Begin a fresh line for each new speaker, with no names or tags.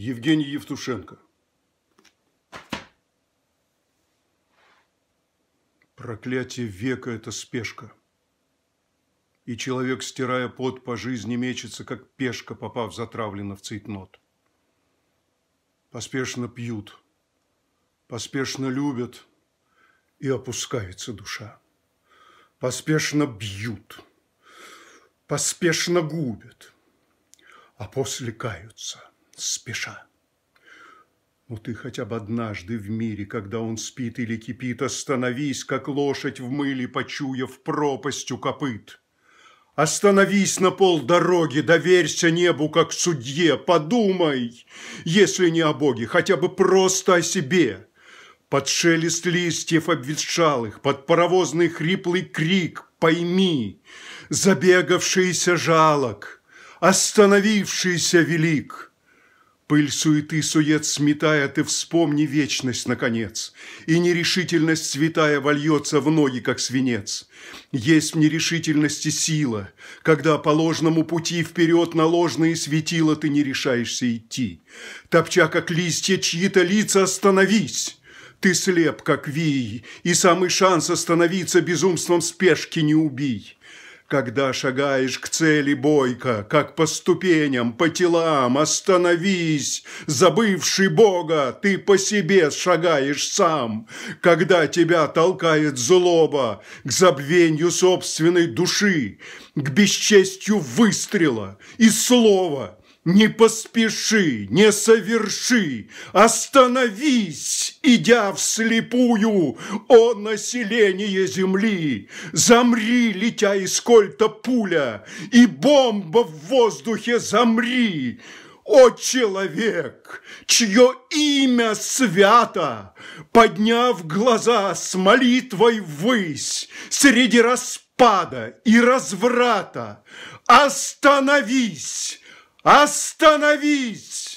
Евгений Евтушенко. Проклятие века – это спешка. И человек, стирая пот, по жизни мечется, как пешка, попав затравленно в цейтнот. Поспешно пьют, поспешно любят, и опускается душа. Поспешно бьют, поспешно губят, а после каются – спеша. Но ну, ты хотя бы однажды в мире, когда он спит или кипит, остановись, как лошадь в мыле, почуяв пропастью копыт. Остановись на полдороги, доверься небу, как судье, подумай, если не о Боге, хотя бы просто о себе. Под шелест листьев обветшалых, под паровозный хриплый крик, пойми, забегавшийся жалок, остановившийся велик – Пыль суеты сует сметая, ты вспомни вечность, наконец, И нерешительность святая вольется в ноги, как свинец. Есть в нерешительности сила, когда по ложному пути вперед на ложные светила ты не решаешься идти. Топча, как листья, чьи-то лица, остановись! Ты слеп, как вий, и самый шанс остановиться безумством спешки не убий. Когда шагаешь к цели бойко, как по ступеням, по телам, остановись, забывший Бога, ты по себе шагаешь сам. Когда тебя толкает злоба к забвению собственной души, к бесчестью выстрела и слова – не поспеши, не соверши, остановись, идя вслепую, о население земли. Замри, летя из кольта пуля, и бомба в воздухе замри. О человек, чье имя свято, подняв глаза с молитвой ввысь, среди распада и разврата, остановись! Остановись!